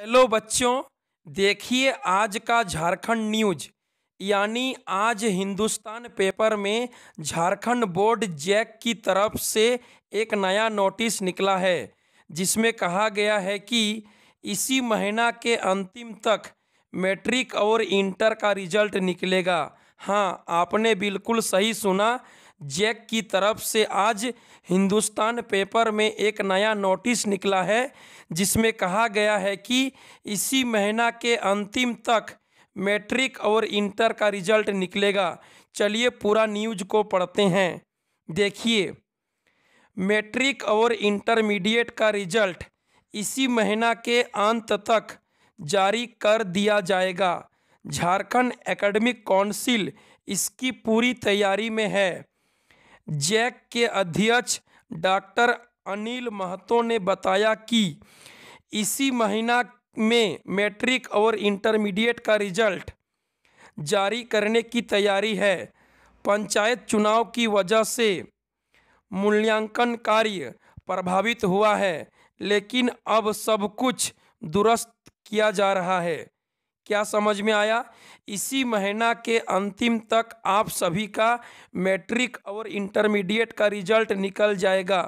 hello बच्चों देखिए आज का झारखंड न्यूज यानी आज हिंदुस्तान पेपर में झारखंड बोर्ड जैक की तरफ से एक नया नोटिस निकला है जिसमें कहा गया है कि इसी महीना के अंतिम तक मैट्रिक और इंटर का रिजल्ट निकलेगा हाँ आपने बिल्कुल सही सुना जैक की तरफ से आज हिंदुस्तान पेपर में एक नया नोटिस निकला है जिसमें कहा गया है कि इसी महीना के अंतिम तक मैट्रिक और इंटर का रिजल्ट निकलेगा चलिए पूरा न्यूज को पढ़ते हैं देखिए मैट्रिक और इंटरमीडिएट का रिजल्ट इसी महीना के अंत तक जारी कर दिया जाएगा झारखंड एकेडमिक काउंसिल इसकी पूरी तैयारी में है जैक के अध्यक्ष डॉक्टर अनिल महतो ने बताया कि इसी महीना में मैट्रिक और इंटरमीडिएट का रिजल्ट जारी करने की तैयारी है पंचायत चुनाव की वजह से मूल्यांकन कार्य प्रभावित हुआ है लेकिन अब सब कुछ दुरुस्त किया जा रहा है क्या समझ में आया इसी महीना के अंतिम तक आप सभी का मैट्रिक और इंटरमीडिएट का रिजल्ट निकल जाएगा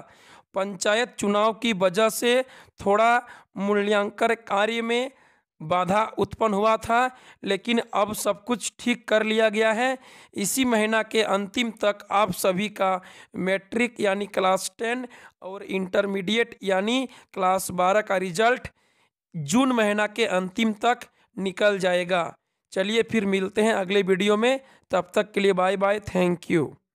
पंचायत चुनाव की वजह से थोड़ा मूल्यांकन कार्य में बाधा उत्पन्न हुआ था लेकिन अब सब कुछ ठीक कर लिया गया है इसी महीना के अंतिम तक आप सभी का मैट्रिक यानी क्लास टेन और इंटरमीडिएट यानी क्लास बारह का रिजल्ट जून महीना के अंतिम तक निकल जाएगा चलिए फिर मिलते हैं अगले वीडियो में तब तक के लिए बाय बाय थैंक यू